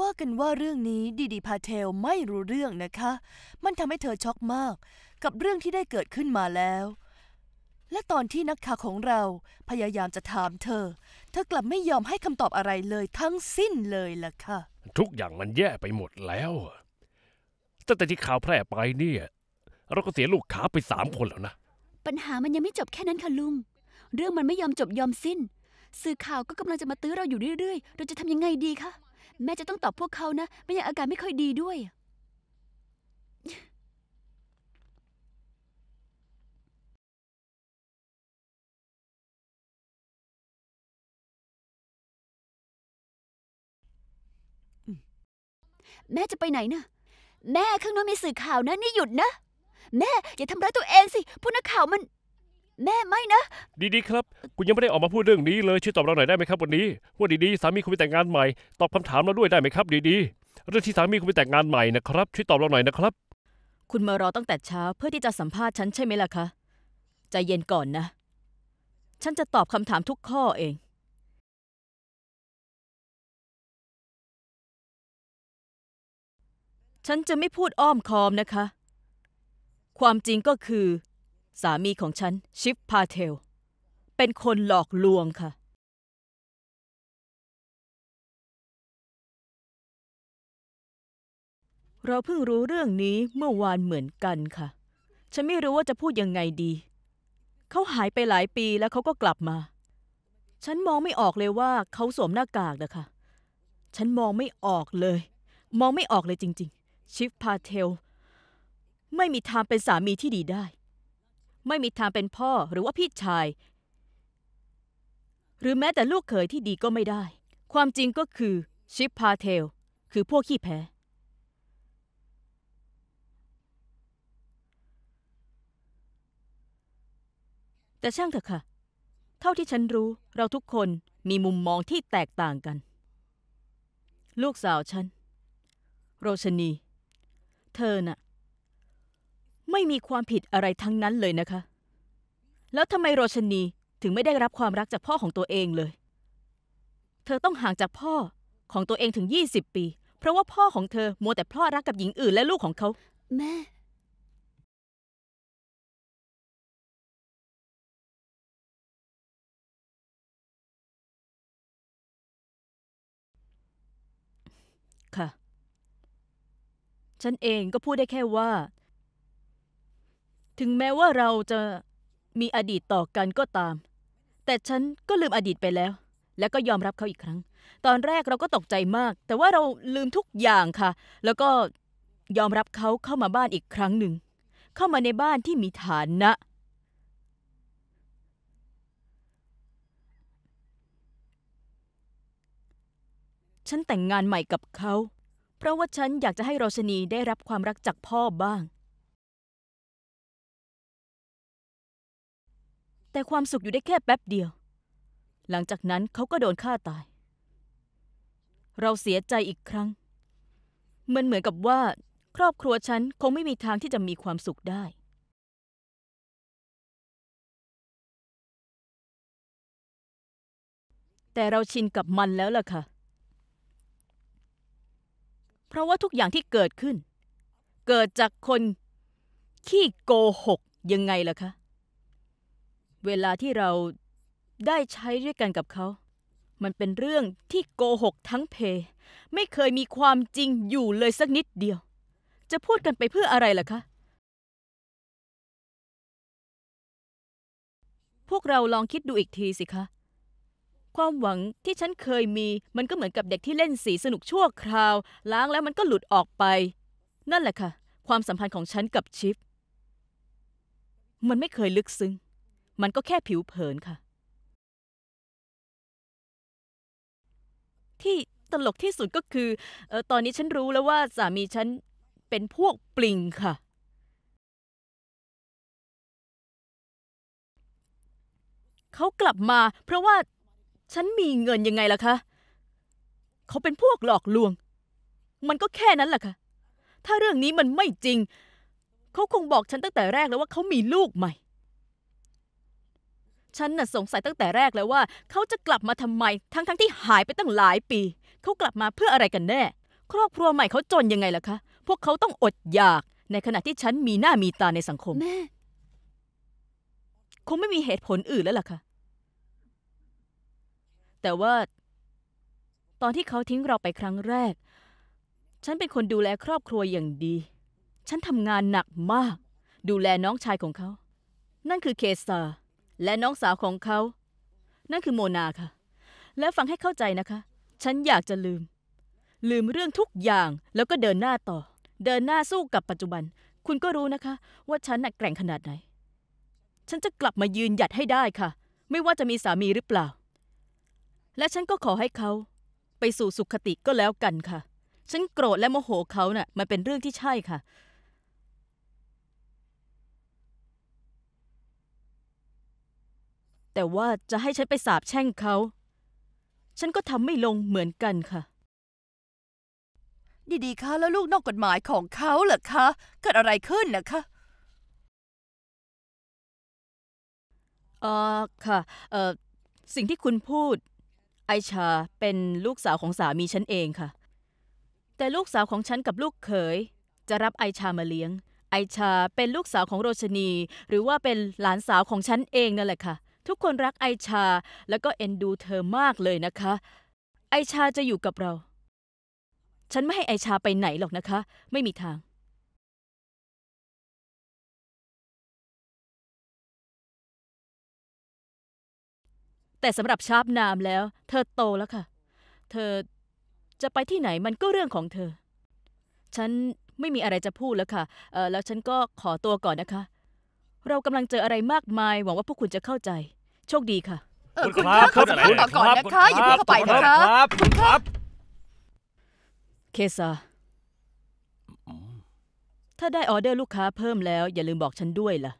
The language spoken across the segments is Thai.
ว่ากันว่าเรื่องนี้ดีดีพาเทลไม่รู้เรื่องนะคะ มันทำให้เธอช็อกมาก กับเรื่องที่ได้เกิดขึ้นมาแล้ว และตอนที่นักข่าวของเราพยายามจะถามเธอ เธอกลับไม่ยอมให้คำตอบอะไรเลย ทั้งสิ้นเลยล่ะค่ะ ทุกอย่างมันแย่ไปหมดแล้ว ตั้งแต่ที่ข่าวแพร่ไปเนี่ยเราก็เสียลูกค้าไปสามคนแล้วนะ ปัญหามันยังไม่จบแค่นั้นค่ะลุง เรื่องมันไม่ยอมจบยอมสิ้น สื่อข่าวก็กำลังจะมาตื้อเราอยู่เรื่อยๆ เราจะทำยังไงดีคะแม่จะต้องตอบพวกเขานะไม่อย่างอาการไม่ค่อยดีด้วย แม่จะไปไหนนะ แม่ข้างนอกมีสื่อข่าวนะ นี่หยุดนะ แม่อย่าทำร้ายตัวเองสิผู้นักข่าวมันแม่ไม่นะ ดีๆครับ คุณยังไม่ได้ออกมาพูดเรื่องนี้ เลย ช่วยตอบเราหน่อยได้ไหมครับ วันนี้ว่าดีๆสามีคุณไปแต่งงานใหม่ ตอบคำถามเราด้วยได้ไหมครับ ดีๆเรื่องที่สามีคุณไปแต่งงานใหม่นะครับ ช่วยตอบเราหน่อยนะครับ คุณมารอตั้งแต่เช้าเพื่อที่จะสัมภาษณ์ฉันใช่ไหมล่ะคะ ใจเย็นก่อนนะ ฉันจะตอบคำถามทุกข้อเอง ฉันจะไม่พูดอ้อมคอมนะคะ ความจริงก็คือสามีของฉันชิฟพาเทลเป็นคนหลอกลวงค่ะ เราเพิ่งรู้เรื่องนี้เมื่อวานเหมือนกันค่ะ ฉันไม่รู้ว่าจะพูดยังไงดี เขาหายไปหลายปีแล้วเขาก็กลับมา ฉันมองไม่ออกเลยว่าเขาสวมหน้ากากนะคะฉันมองไม่ออกเลย มองไม่ออกเลยจริงๆ ชิฟพาเทลไม่มีทางเป็นสามีที่ดีได้ไม่มีทางเป็นพ่อหรือว่าพี่ชาย หรือแม้แต่ลูกเขยที่ดีก็ไม่ได้ ความจริงก็คือ ชิปพาเทลคือพวกขี้แพ้ แต่ช่างเถอะค่ะ เท่าที่ฉันรู้เราทุกคนมีมุมมองที่แตกต่างกัน ลูกสาวฉันโรชนี เธอน่ะไม่มีความผิดอะไรทั้งนั้นเลยนะคะ แล้วทำไมโรชนีถึงไม่ได้รับความรักจากพ่อของตัวเองเลย เธอต้องห่างจากพ่อของตัวเองถึง 20 ปี เพราะว่าพ่อของเธอมัวแต่พลอดรักกับหญิงอื่นและลูกของเขา แม่ ค่ะ ฉันเองก็พูดได้แค่ว่าถึงแม้ว่าเราจะมีอดีตต่อกันก็ตาม แต่ฉันก็ลืมอดีตไปแล้ว และก็ยอมรับเขาอีกครั้ง ตอนแรกเราก็ตกใจมาก แต่ว่าเราลืมทุกอย่างค่ะ แล้วก็ยอมรับเขาเข้ามาบ้านอีกครั้งหนึ่ง เข้ามาในบ้านที่มีฐานนะ ฉันแต่งงานใหม่กับเขา เพราะว่าฉันอยากจะให้โรชนีได้รับความรักจากพ่อบ้างแต่ความสุขอยู่ได้แค่แป๊บเดียว หลังจากนั้นเขาก็โดนฆ่าตาย เราเสียใจอีกครั้ง มันเหมือนกับว่า ครอบครัวฉัน คงไม่มีทางที่จะมีความสุขได้ แต่เราชินกับมันแล้วล่ะค่ะ เพราะว่าทุกอย่างที่เกิดขึ้น เกิดจากคน ขี้โกหก ยังไงล่ะคะเวลาที่เราได้ใช้ด้วยกันกับเขา มันเป็นเรื่องที่โกหกทั้งเพ ไม่เคยมีความจริงอยู่เลยสักนิดเดียว จะพูดกันไปเพื่ออะไรล่ะคะ พวกเราลองคิดดูอีกทีสิคะ ความหวังที่ฉันเคยมี มันก็เหมือนกับเด็กที่เล่นสีสนุกชั่วคราว ล้างแล้วมันก็หลุดออกไป นั่นแหละค่ะ ความสัมพันธ์ของฉันกับชิฟ มันไม่เคยลึกซึ้งมันก็แค่ผิวเผินค่ะ ที่ตลกที่สุดก็คือออตอนนี้ฉันรู้แล้วว่าสามีฉันเป็นพวกปลิงค่ะเขากลับมาเพราะว่าฉันมีเงินยังไงล่ะคะเขาเป็นพวกหลอกลวง มันก็แค่นั้นแหละค่ะ ถ้าเรื่องนี้มันไม่จริง เขาคงบอกฉันตั้งแต่แรกแล้วว่าเขามีลูกใหม่ฉันน่ะสงสัยตั้งแต่แรกแล้วว่า เขาจะกลับมาทำไม ทั้งๆทที่หายไปตั้งหลายปี เขากลับมาเพื่ออะไรกันแน่ ครอบครัวใหม่เขาจนยังไงล่ะคะ พวกเขาต้องอดอยาก ในขณะที่ฉันมีหน้ามีตาในสังคมแม่คงไม่มีเหตุผลอื่นแล้วล่ะคะะแต่ว่า ตอนที่เขาทิ้งเราไปครั้งแรก ฉันเป็นคนดูแลครอบครัวอย่างดี ฉันทำงานหนักมาก ดูแลน้องชายของเขา นั่นคือเคซาและน้องสาวของเขา นั่นคือโมนาค่ะ และฟังให้เข้าใจนะคะ ฉันอยากจะลืม ลืมเรื่องทุกอย่างแล้วก็เดินหน้าต่อ เดินหน้าสู้กับปัจจุบัน คุณก็รู้นะคะ ว่าฉันหนักแกร่งขนาดไหน ฉันจะกลับมายืนหยัดให้ได้ค่ะ ไม่ว่าจะมีสามีหรือเปล่า และฉันก็ขอให้เขาไปสู่สุขคติก็แล้วกันค่ะ ฉันโกรธและโมโหเขานะ่ะ มันเป็นเรื่องที่ใช่ค่ะแต่ว่าจะให้ฉันไปสาบแช่งเขา ฉันก็ทำไม่ลงเหมือนกันค่ะ ดี ๆคะแล้วลูกนอกกฎหมายของเขาเหรอคะ เกิดอะไรขึ้นนะคะเออค่ะ เอ่อ สิ่งที่คุณพูด ไอชาเป็นลูกสาวของสามีฉันเองค่ะ แต่ลูกสาวของฉันกับลูกเขยจะรับไอชามาเลี้ยง ไอชาเป็นลูกสาวของโรชนี หรือว่าเป็นหลานสาวของฉันเองนั่นแหละค่ะทุกคนรักไอชาแล้วก็เอ็นดูเธอมากเลยนะคะ ไอชาจะอยู่กับเรา ฉันไม่ให้ไอชาไปไหนหรอกนะคะ ไม่มีทาง แต่สำหรับชาบนามแล้ว เธอโตแล้วค่ะ เธอจะไปที่ไหนมันก็เรื่องของเธอ ฉันไม่มีอะไรจะพูดแล้วค่ะเออแล้วฉันก็ขอตัวก่อนนะคะเรากำลังเจออะไรมากมายหวังว่าพวกคุณจะเข้าใจ โชคดีค่ะคุณครับคุณครับต่อก่อนนะคะ อย่าเพิ่งเข้าไปนะคะครับคุณครับเคซาถ้าได้ออเดอร์ลูกค้าเพิ่มแล้ว อย่าลืมบอกฉันด้วยล่ะ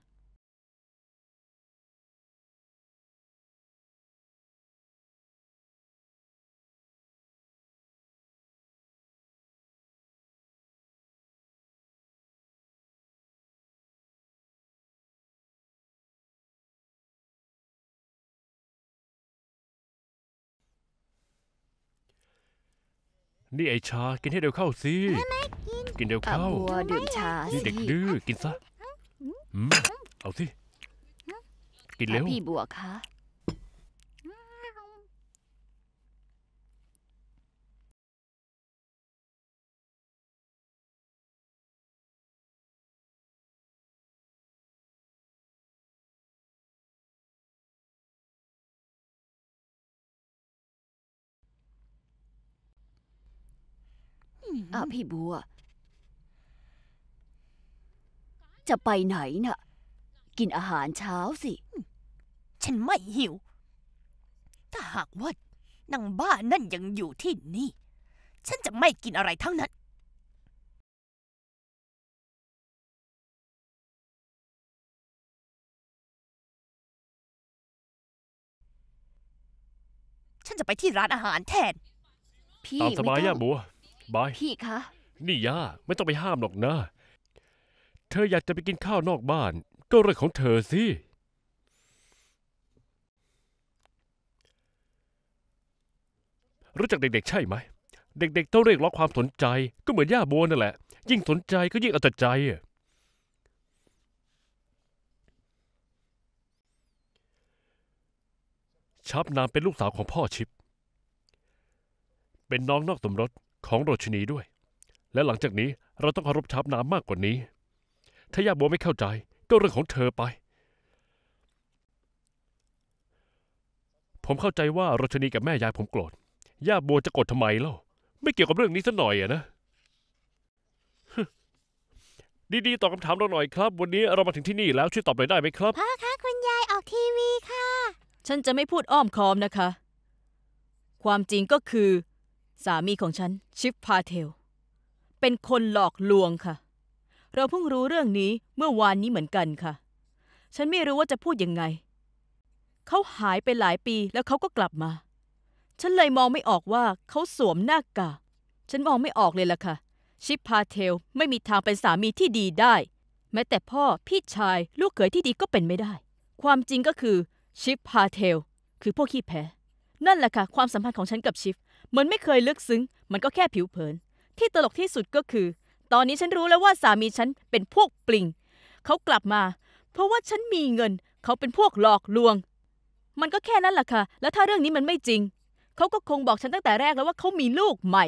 นี่ไอชา กินให้เร็วเข้าสิ กินเร็วเข้าบัวดื่มชานี่สิเด็กดื้อกินซะเอาสิ กินเร็วพี่บัวคะอาพี่บัว จะไปไหนน่ะกินอาหารเช้าสิ ฉันไม่หิว ถ้าหากว่านางบ้านั่นยังอยู่ที่นี่ ฉันจะไม่กินอะไรทั้งนั้น ฉันจะไปที่ร้านอาหารแทน พี่ตามสบายย่าบัวบายพี่คะ นี่ย่า ไม่ต้องไปห้ามหรอกนะ เธออยากจะไปกินข้าวนอกบ้าน ก็เรื่องของเธอสิ รู้จักเด็กๆใช่ไหม เด็กๆต้องเรียกร้องความสนใจก็เหมือนย่าบัวนั่นแหละ ยิ่งสนใจก็ยิ่งเอาศจรใจ์ชับนามเป็นลูกสาวของพ่อชิป เป็นน้องนอกสมรสของโรชินีด้วย และหลังจากนี้เราต้องเคารพชาบนามากกว่านี้ ถ้าย่าบัวไม่เข้าใจ ก็เรื่องของเธอไป ผมเข้าใจว่าโรชนีกับแม่ยายผมโกรธย่าบัวจะโกรธทำไมเล่า ไม่เกี่ยวกับเรื่องนี้สัหน่อยอะนะ ดีๆตอบคำถามเราหน่อยครับ วันนี้เรามาถึงที่นี่แล้วช่วยตอบหน่อยได้ไหมครับ พ่อคะคุณยายออกทีวีค่ะ ฉันจะไม่พูดอ้อมค้อมนะคะ ความจริงก็คือสามีของฉันชิปพาเทลเป็นคนหลอกลวงค่ะ เราเพิ่งรู้เรื่องนี้เมื่อวานนี้เหมือนกันค่ะ ฉันไม่รู้ว่าจะพูดยังไงเขาหายไปหลายปีแล้วเขาก็กลับมา ฉันเลยมองไม่ออกว่าเขาสวมหน้ากากฉันมองไม่ออกเลยล่ะค่ะ ชิปพาเทลไม่มีทางเป็นสามีที่ดีได้ แม้แต่พ่อพี่ชายลูกเขยที่ดีก็เป็นไม่ได้ ความจริงก็คือชิปพาเทลคือพวกขี้แพ้นั่นแหละค่ะความสัมพันธ์ของฉันกับชิฟเหมือนไม่เคยลึกซึ้ง มันก็แค่ผิวเผิน ที่ตลกที่สุดก็คือ ตอนนี้ฉันรู้แล้วว่าสามีฉันเป็นพวกปลิง เขากลับมาเพราะว่าฉันมีเงิน เขาเป็นพวกหลอกลวง มันก็แค่นั้นแหละค่ะ แล้วถ้าเรื่องนี้มันไม่จริง เขาก็คงบอกฉันตั้งแต่แรกแล้วว่าเขามีลูกใหม่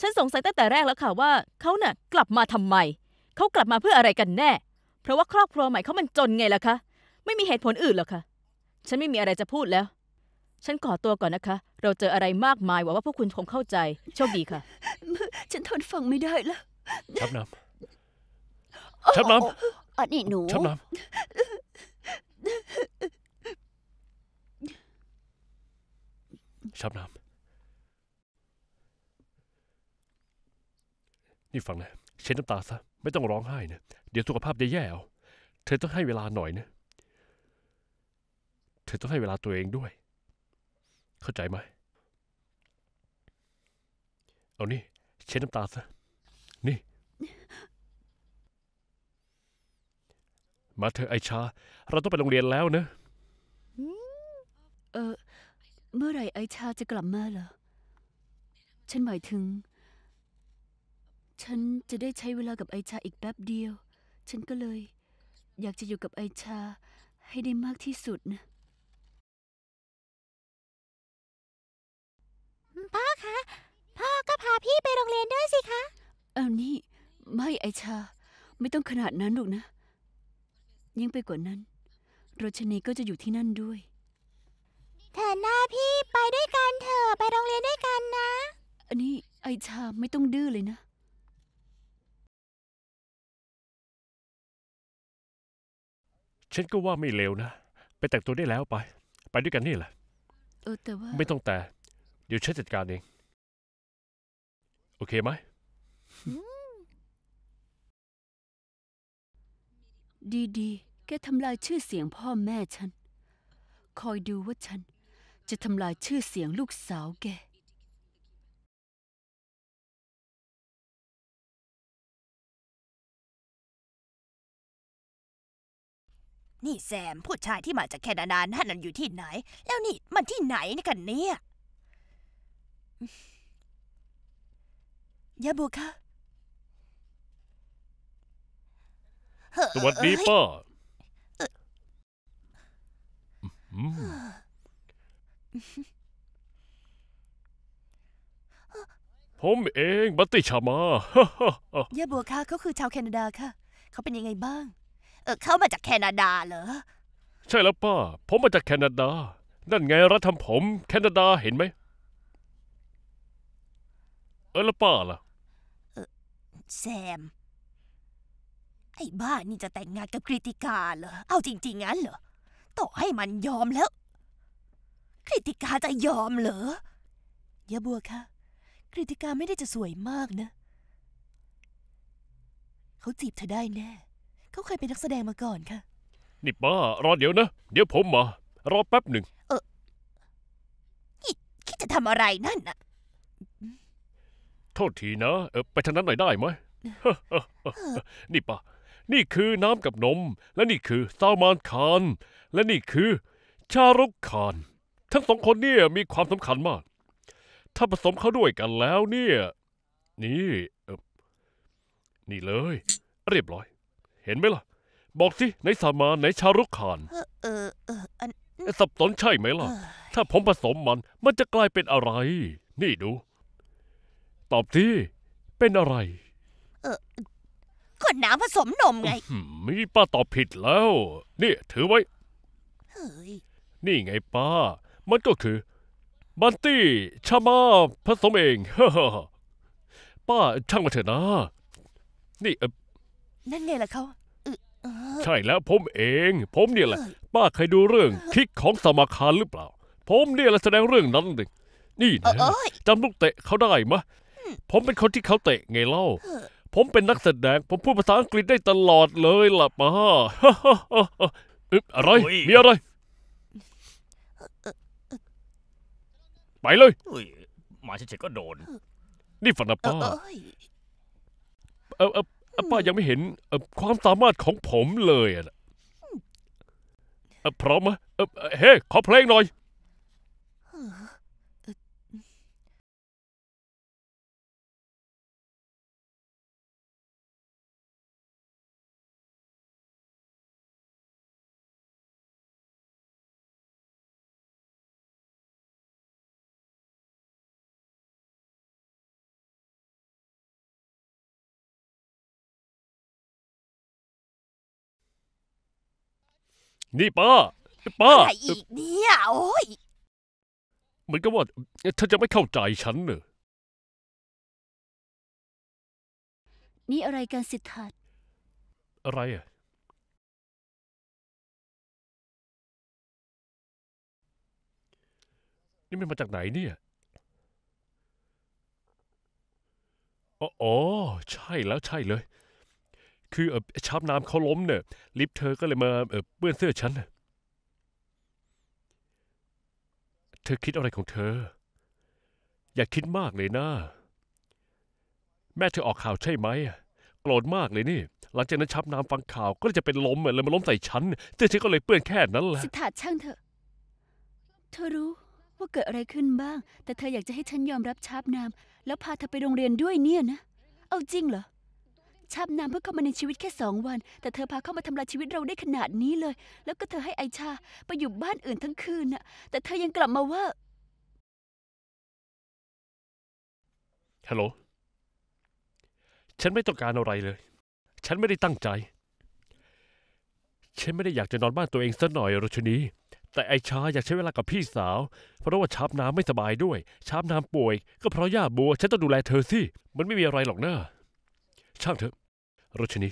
ฉันสงสัยตั้งแต่แรกแล้วค่ะว่าเขาน่ะกลับมาทำไมเขากลับมาเพื่ออะไรกันแน่ เพราะว่าครอบครัวใหม่เขามันจนไงล่ะคะไม่มีเหตุผลอื่นหรอกค่ะฉันไม่มีอะไรจะพูดแล้วฉันขอตัวก่อนนะคะ เราเจออะไรมากมายหวังว่าพวกคุณคงเข้าใจโชคดีค่ะฉันทนฟังไม่ได้แล้วชับน้ำชับน้ำอันนี้หนูชับน้ำชับน้ำนี่ฟังนะเช็ดน้ำตาซะไม่ต้องร้องไห้นะเดี๋ยวสุขภาพจะแย่เอาเธอต้องให้เวลาหน่อยนะเธอต้องให้เวลาตัวเองด้วยเข้าใจไหมเอานี่เช็ดน้ำตาซะนี่ มาเธอไอชา เราต้องไปโรงเรียนแล้วนะ เออเมื่อไหร่ไอชาจะกลับมาเหรอฉันหมายถึง ฉันจะได้ใช้เวลากับไอชาอีกแป๊บเดียว ฉันก็เลย อยากจะอยู่กับไอชาให้ได้มากที่สุดนะพ่อคะ พ่อก็พาพี่ไปโรงเรียนด้วยสิคะ เอานี่ไม่ไอชาไม่ต้องขนาดนั้นหรอกนะยิ่งไปกว่านั้นรชนีก็จะอยู่ที่นั่นด้วยเธอหน้าพี่ไปด้วยกันเถอะไปโรงเรียนด้วยกันนะอันนี้ไอชาไม่ต้องดื้อเลยนะ ฉันก็ว่าไม่เลวนะไปแต่งตัวได้แล้วไป ไปด้วยกันนี่แหละเออแต่ว่าไม่ต้องแต่เดี๋ยวฉันจัดการเอง โอเคไหม ดีดี แกทำลายชื่อเสียงพ่อแม่ฉัน คอยดูว่าฉัน จะทำลายชื่อเสียงลูกสาวแก นี่แซม ผู้ชายที่มาจากแคนาดานั่น่อยู่ที่ไหน แล้วนี่มันที่ไหนกันเนี่ยยาบัวคะสวัสดีป้าผมเองบัตติชามาย่าบัวค่ะเขาคือชาวแคนาดาค่ะ เขาเป็นยังไงบ้าง เออเขามาจากแคนาดาเหรอ ใช่แล้วป้าผมมาจากแคนาดา นั่นไงรัฐทำผม แคนาดาเห็นไหมเออแล้วป้าล่ะแซม ไอ้บ้านี่จะแต่งงานกับคริติกาเหรอเอาจริงๆงั้นเหรอต่อให้มันยอมแล้วคริติกาจะยอมเหรอยาบัวคะคริติกาไม่ได้จะสวยมากนะเขาจีบเธอได้แน่เขาเคยเป็นนักแสดงมาก่อนค่ะนี่ป้ารอเดี๋ยวนะเดี๋ยวผมมา รอแป๊บหนึ่งคิดจะทำอะไรนั่นน่ะโทษทีนะ เออไปทางนั้นหน่อยได้ไหมนี่ปะนี่คือน้ำกับนมและนี่คือซาวมานคาน และนี่คือ ชารุกคาน ทั้งสองคนเนี่ยมีความสำคัญมาก ถ้าผสมเข้าด้วยกันแล้ว เนี่ย นี่นี่เลย เรียบร้อย เห็นไหมล่ะ บอกสิไหนซามานไหนชารุกคานสับสนใช่ไหมล่ะ ถ้าผมผสมมันมันจะกลายเป็นอะไร นี่ดูตอบที่เป็นอะไร เออวดน้ำผสมนมไงมีป้าตอบผิดแล้วนี่ถือไว้ เฮ้ย นี่ไง ป้า มันก็คือ บันตี้ชามาผสมเอง ฮ่าป้าช่างมาเถอะนะ นี่เออนั่นไงล่ะเขาใช่แล้วผมเอง ผมเนี่ยแหละ ป้าเคยดูเรื่องคิกของสมาคารหรือเปล่า ผมเนี่ยแหละแสดงเรื่องนั้นเองนี่นะจำลูกเตะเขาได้ไหมผมเป็นคนที่เขาเตะไงเล่า ผมเป็นนักแสดง ผมพูดภาษาอังกฤษได้ตลอดเลยล่ะป้าอะไร มีอะไร ไปเลย มาเฉยๆก็โดน นี่ฝันนะป้า เออเออป้ายังไม่เห็นความสามารถของผมเลยอ่ะพร้อมไหมเฮ้ขอเพลงหน่อยนี่ป้าป้าอีกเนี่ยโอ้ยเหมือนกับว่าเธอจะไม่เข้าใจฉันเนอะนี่อะไรกันสิทธัตอะไรอ่ะ นี่มันมาจากไหนเนี่ยอ๋อใช่แล้วใช่เลยคือเออชาบน้ำเขาล้มเนี่ยลิฟเธอก็เลยมาเออเปื้อนเสื้อฉันเธอคิดอะไรของเธอ อย่าคิดมากเลยนะแม่เธอออกข่าวใช่ไหมโกรธมากเลยนี่หลังจากนั้นชับน้ำฟังข่าว ก็จะเป็นล้มเลยมาล้มใส่ฉันเธอฉันก็เลยเปื้อนแค่นั้นแหละสิทธาช่างเธอเธอรู้ ว่าเกิดอะไรขึ้นบ้าง แต่เธออยากจะให้ฉันยอมรับชาบน้ำแล้วพาเธอไปโรงเรียนด้วยเนี่ยนะเอาจริงเหรอชาบนามเพื่อเข้ามาในชีวิตแค่สองวัน แต่เธอพาเข้ามาทำลายชีวิตเราได้ขนาดนี้เลย แล้วก็เธอให้ไอชาไปอยู่บ้านอื่นทั้งคืนน่ะ แต่เธอยังกลับมาว่าฮัลโหลฉันไม่ต้องการอะไรเลย ฉันไม่ได้ตั้งใจฉันไม่ได้อยากจะนอนบ้านตัวเองสักหน่อยรชนีแต่ไอชา อยากใช้เวลากับพี่สาวเพราะว่าชาบน้ำไม่สบายด้วย ชาบน้ำป่วย ก็เพราะย่าบัว ฉันต้องดูแลเธอสิมันไม่มีอะไรหรอกนะช่างเถอะรชนี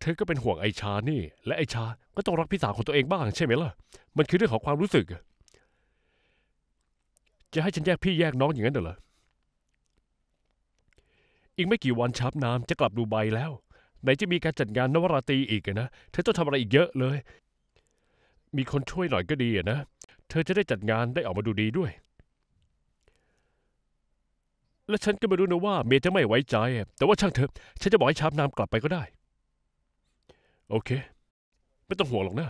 เธอก็เป็นห่วงไอชานี่และไอชา ก็ต้องรักพี่สาวของตัวเองบ้าง ใช่ไหมล่ะ มันคือเรื่องของความรู้สึก จะให้ฉันแยกพี่แยกน้องอย่างนั้นเหรอ อีกไม่กี่วันชับน้ำจะกลับดูใบแล้ว ไหนจะมีการจัดงานนวราตรีอีกนะ เธอต้องทำอะไรอีกเยอะเลย มีคนช่วยหน่อยก็ดีนะ เธอจะได้จัดงานได้ออกมาดูดีด้วยและฉันก็ไม่รู้นะว่าเมย์จะไม่ไว้ใจ แต่ว่าช่างเถอะ ฉันจะบอกให้ชาบนามกลับไปก็ได้ โอเค ไม่ต้องห่วงหรอกนะ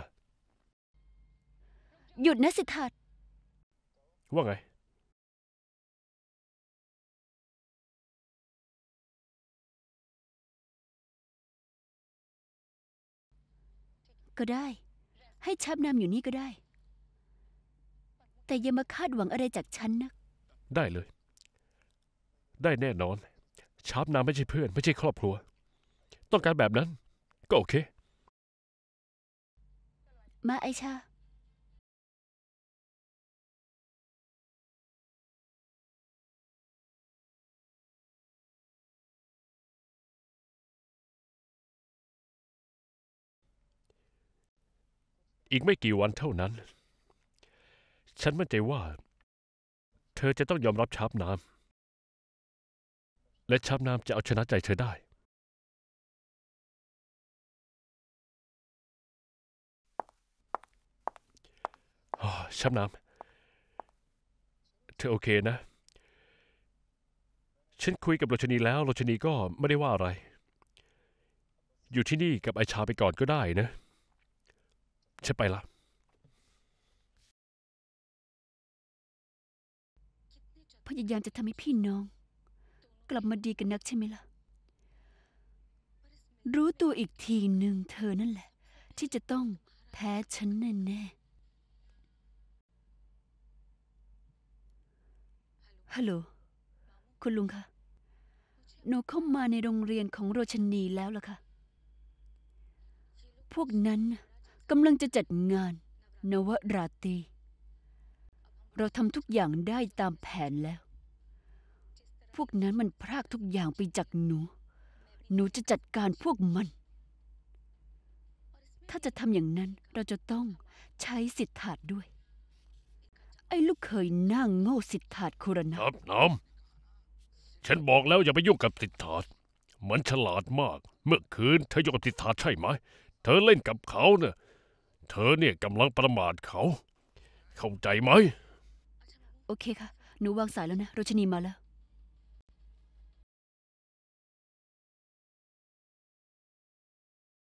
หยุดนะสิทธัตว่าไง ก็ได้ ให้ชาบนามอยู่นี่ก็ได้ แต่อย่ามาคาดหวังอะไรจากฉันนะ ได้เลยได้แน่นอน ชาร์ปนาไม่ใช่เพื่อน ไม่ใช่ครอบครัว ต้องการแบบนั้น ก็โอเค มาไอชา อีกไม่กี่วันเท่านั้น ฉันมั่นใจว่า เธอจะต้องยอมรับชาร์ปน้ำและชาบน้ำจะเอาชนะใจเธอได้ชาบน้ำ เธอโอเคนะ ฉันคุยกับโรชนีแล้วโรชนีก็ไม่ได้ว่าอะไร อยู่ที่นี่กับไอชาไปก่อนก็ได้นะฉันไปละพยายามจะทำให้พี่น้องกลับมาดีกันนักใช่ไหมล่ะรู้ตัวอีกทีหนึ่งเธอนั่นแหละ ที่จะต้องแพ้ฉันแน่ๆ ฮัลโหลคุณลุงคะหนูเข้ามาในโรงเรียนของโรชนีแล้วล่ะคะ่ะ พวกนั้นกำลังจะจัดงาน นวราตรีเราทำทุกอย่างได้ตามแผนแล้วพวกนั้นมันพรากทุกอย่างไปจากหนู หนูจะจัดการพวกมัน ถ้าจะทำอย่างนั้นเราจะต้องใช้สิทธาดด้วย ไอ้ลูกเคยนั่งโง่สิทธาคุรนะครัน้ำฉันบอกแล้วอย่าไปยุ่งกับสิทธาดเหมือนฉลาดมาก เมื่อคืนเธอยุ่งกับสิทธาใช่ไหม เธอเล่นกับเขาเนะ่ยเธอเนี่ยกำลังประมาทเขาเข้าใจไหม โอเคค่ะ หนูวางสายแล้วนะโรชนีมาแล้ว